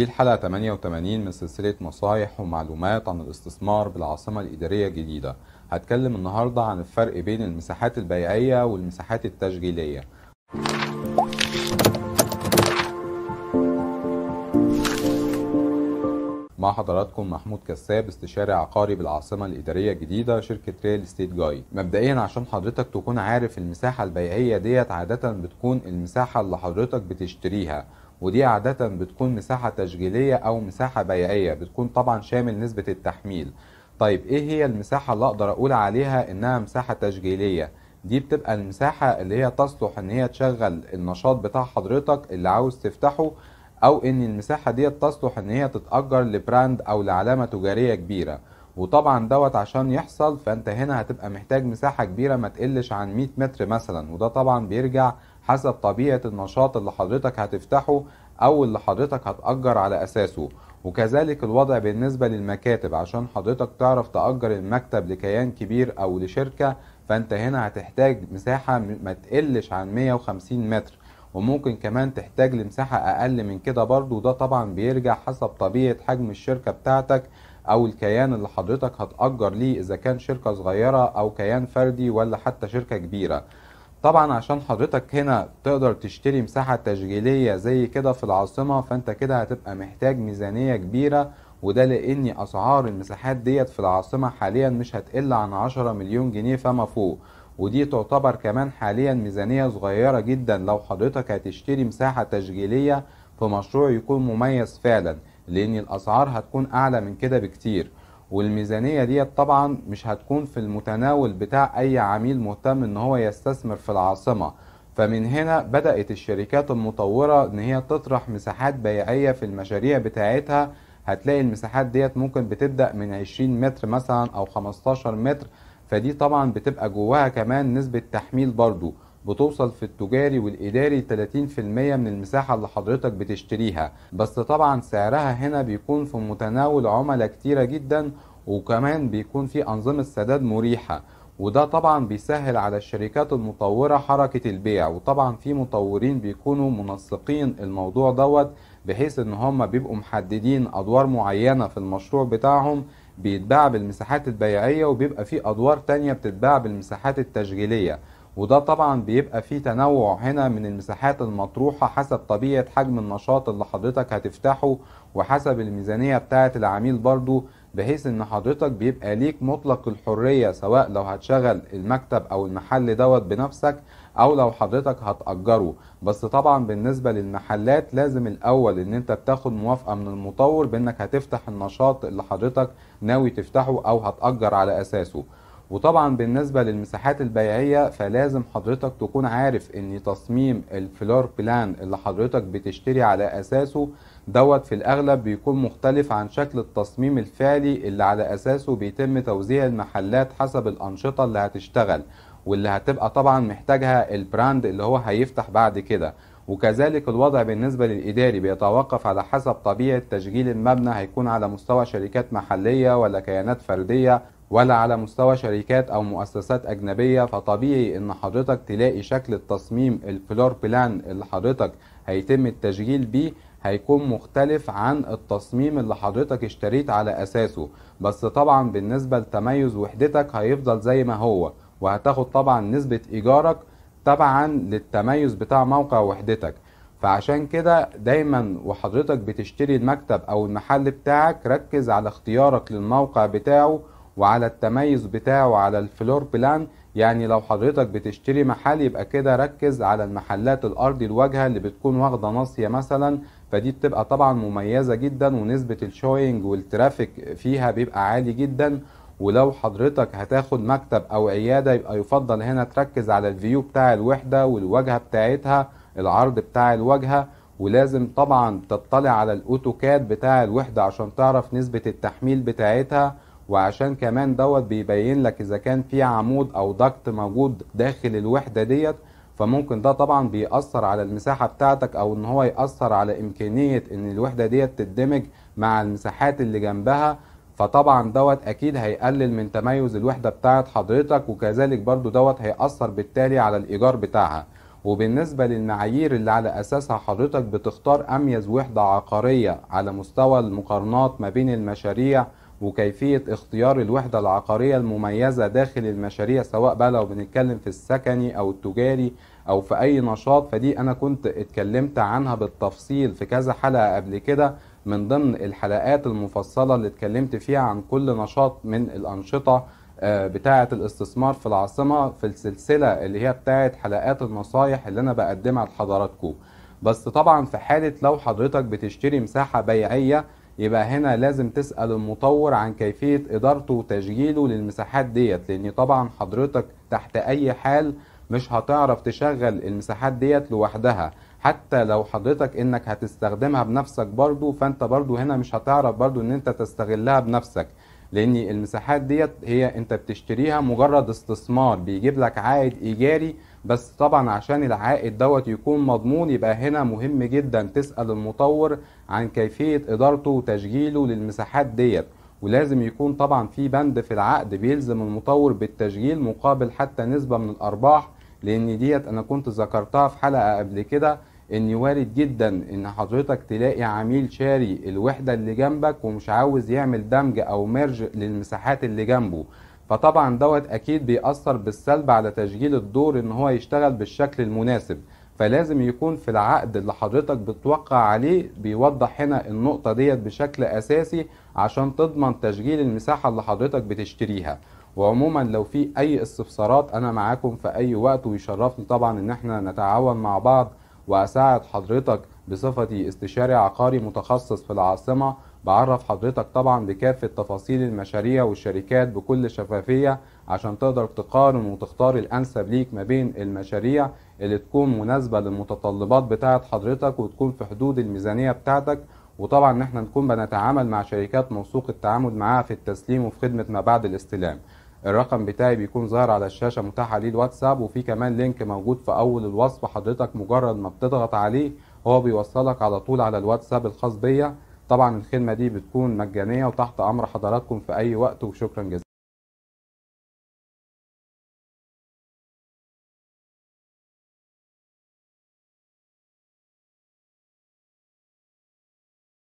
دي الحلقة 88 من سلسلة نصايح ومعلومات عن الاستثمار بالعاصمة الإدارية الجديدة هتكلم النهاردة عن الفرق بين المساحات البيعية والمساحات التشغيلية مع حضراتكم محمود كساب استشاري عقاري بالعاصمه الاداريه الجديده شركه ريال ستيت جاي مبدئيا عشان حضرتك تكون عارف المساحه البيعيه ديت عاده بتكون المساحه اللي حضرتك بتشتريها ودي عادة بتكون مساحة تشغيلية أو مساحة بيعية بتكون طبعا شامل نسبة التحميل طيب إيه هي المساحة اللي أقدر أقول عليها إنها مساحة تشغيلية دي بتبقى المساحة اللي هي تصلح إن هي تشغل النشاط بتاع حضرتك اللي عاوز تفتحه أو إن المساحة دي تصلح إن هي تتأجر لبراند أو لعلامة تجارية كبيرة وطبعا دوت عشان يحصل فانت هنا هتبقى محتاج مساحة كبيرة ما تقلش عن 100 متر مثلا وده طبعا بيرجع حسب طبيعة النشاط اللي حضرتك هتفتحه أو اللي حضرتك هتأجر على أساسه وكذلك الوضع بالنسبة للمكاتب عشان حضرتك تعرف تأجر المكتب لكيان كبير أو لشركة فأنت هنا هتحتاج مساحة ما تقلش عن 150 متر وممكن كمان تحتاج لمساحة أقل من كده برضو وده طبعا بيرجع حسب طبيعة حجم الشركة بتاعتك أو الكيان اللي حضرتك هتأجر ليه إذا كان شركة صغيرة أو كيان فردي ولا حتى شركة كبيرة طبعا عشان حضرتك هنا تقدر تشتري مساحة تشغيلية زي كده في العاصمة فانت كده هتبقى محتاج ميزانية كبيرة وده لان اسعار المساحات ديت في العاصمة حاليا مش هتقل عن 10 مليون جنيه فما فوق ودي تعتبر كمان حاليا ميزانية صغيرة جدا لو حضرتك هتشتري مساحة تشغيلية في مشروع يكون مميز فعلا لان الاسعار هتكون اعلى من كده بكتير والميزانية ديت طبعا مش هتكون في المتناول بتاع أي عميل مهتم إن هو يستثمر في العاصمة فمن هنا بدأت الشركات المطورة إن هي تطرح مساحات بيعية في المشاريع بتاعتها هتلاقي المساحات ديت ممكن بتبدأ من 20 متر مثلا أو 15 متر فدي طبعا بتبقى جواها كمان نسبة تحميل برضو بتوصل في التجاري والإداري 30% من المساحة اللي حضرتك بتشتريها بس طبعا سعرها هنا بيكون في متناول عملاء كتيرة جدا وكمان بيكون في أنظمة سداد مريحة وده طبعا بيسهل على الشركات المطورة حركة البيع وطبعا في مطورين بيكونوا منسقين الموضوع دوت بحيث ان هم بيبقوا محددين ادوار معينة في المشروع بتاعهم بيتباع بالمساحات البيعية وبيبقى في ادوار تانية بتتباع بالمساحات التشغيلية وده طبعا بيبقى فيه تنوع هنا من المساحات المطروحة حسب طبيعة حجم النشاط اللي حضرتك هتفتحه وحسب الميزانية بتاعة العميل برضو بحيث ان حضرتك بيبقى ليك مطلق الحرية سواء لو هتشغل المكتب او المحل دوت بنفسك او لو حضرتك هتأجره بس طبعا بالنسبة للمحلات لازم الاول ان انت بتاخد موافقة من المطور بانك هتفتح النشاط اللي حضرتك ناوي تفتحه او هتأجر على اساسه وطبعا بالنسبة للمساحات البيعية فلازم حضرتك تكون عارف ان تصميم الفلور بلان اللي حضرتك بتشتري على اساسه دوت في الاغلب بيكون مختلف عن شكل التصميم الفعلي اللي على اساسه بيتم توزيع المحلات حسب الانشطة اللي هتشتغل واللي هتبقى طبعا محتاجها البراند اللي هو هيفتح بعد كده وكذلك الوضع بالنسبة للإداري بيتوقف على حسب طبيعة تشغيل المبنى هيكون على مستوى شركات محلية ولا كيانات فردية ولا على مستوى شركات أو مؤسسات أجنبية فطبيعي إن حضرتك تلاقي شكل التصميم الفلور بلان اللي حضرتك هيتم التشغيل بيه هيكون مختلف عن التصميم اللي حضرتك اشتريت على أساسه بس طبعا بالنسبة لتميز وحدتك هيفضل زي ما هو وهتاخد طبعا نسبة إيجارك طبعا للتميز بتاع موقع وحدتك فعشان كده دايما وحضرتك بتشتري المكتب او المحل بتاعك ركز على اختيارك للموقع بتاعه وعلى التميز بتاعه على الفلور بلان يعني لو حضرتك بتشتري محل يبقى كده ركز على المحلات الارضي الواجهه اللي بتكون واخده ناصيه مثلا فدي بتبقى طبعا مميزه جدا ونسبه الشوينج والترافيك فيها بيبقى عالي جدا ولو حضرتك هتاخد مكتب او عيادة يبقى يفضل هنا تركز على الفيو بتاع الوحدة والواجهة بتاعتها العرض بتاع الواجهة ولازم طبعا تطلع على الاوتوكاد بتاع الوحدة عشان تعرف نسبة التحميل بتاعتها وعشان كمان دوت بيبين لك اذا كان في عمود او ضغط موجود داخل الوحدة ديت فممكن ده طبعا بيأثر على المساحة بتاعتك او ان هو يأثر على امكانية ان الوحدة ديت تندمج مع المساحات اللي جنبها فطبعا دوت اكيد هيقلل من تميز الوحده بتاعه حضرتك وكذلك برضو دوت هيأثر بالتالي على الايجار بتاعها وبالنسبه للمعايير اللي على اساسها حضرتك بتختار اميز وحده عقاريه على مستوى المقارنات ما بين المشاريع وكيفيه اختيار الوحده العقاريه المميزه داخل المشاريع سواء بقى لو بنتكلم في السكني او التجاري او في اي نشاط فدي انا كنت اتكلمت عنها بالتفصيل في كذا حلقه قبل كده من ضمن الحلقات المفصلة اللي اتكلمت فيها عن كل نشاط من الأنشطة آه، بتاعة الاستثمار في العاصمة في السلسلة اللي هي بتاعة حلقات النصايح اللي أنا بقدمها لحضراتكم بس طبعا في حالة لو حضرتك بتشتري مساحة بيعية يبقى هنا لازم تسأل المطور عن كيفية إدارته وتشغيله للمساحات ديت لأن طبعا حضرتك تحت أي حال مش هتعرف تشغل المساحات ديت لوحدها حتى لو حضرتك انك هتستخدمها بنفسك برضو فانت برضو هنا مش هتعرف برضو ان انت تستغلها بنفسك لان المساحات ديت هي انت بتشتريها مجرد استثمار بيجيب لك عائد ايجاري بس طبعا عشان العائد دوت يكون مضمون يبقى هنا مهم جدا تسأل المطور عن كيفية ادارته وتشغيله للمساحات ديت ولازم يكون طبعا في بند في العقد بيلزم المطور بالتشغيل مقابل حتى نسبة من الارباح لان ديت انا كنت ذكرتها في حلقه قبل كده ان وارد جدا ان حضرتك تلاقي عميل شاري الوحده اللي جنبك ومش عاوز يعمل دمج او ميرج للمساحات اللي جنبه فطبعا دوت اكيد بيأثر بالسلب على تشغيل الدور ان هو يشتغل بالشكل المناسب فلازم يكون في العقد اللي حضرتك بتوقع عليه بيوضح هنا النقطة ديت بشكل أساسي عشان تضمن تشغيل المساحة اللي حضرتك بتشتريها وعموما لو في اي استفسارات انا معاكم في اي وقت ويشرفني طبعا ان احنا نتعاون مع بعض واساعد حضرتك بصفتي استشاري عقاري متخصص في العاصمه بعرف حضرتك طبعا بكافه تفاصيل المشاريع والشركات بكل شفافيه عشان تقدر تقارن وتختار الانسب ليك ما بين المشاريع اللي تكون مناسبه للمتطلبات بتاعه حضرتك وتكون في حدود الميزانيه بتاعتك وطبعا ان احنا نكون بنتعامل مع شركات موثوق التعامل معاها في التسليم وفي خدمه ما بعد الاستلام الرقم بتاعي بيكون ظاهر على الشاشه متاح عليه الواتساب وفي كمان لينك موجود في اول الوصف حضرتك مجرد ما بتضغط عليه هو بيوصلك على طول على الواتساب الخاص بيا طبعا الخدمه دي بتكون مجانيه وتحت امر حضراتكم في اي وقت وشكرا جزيلا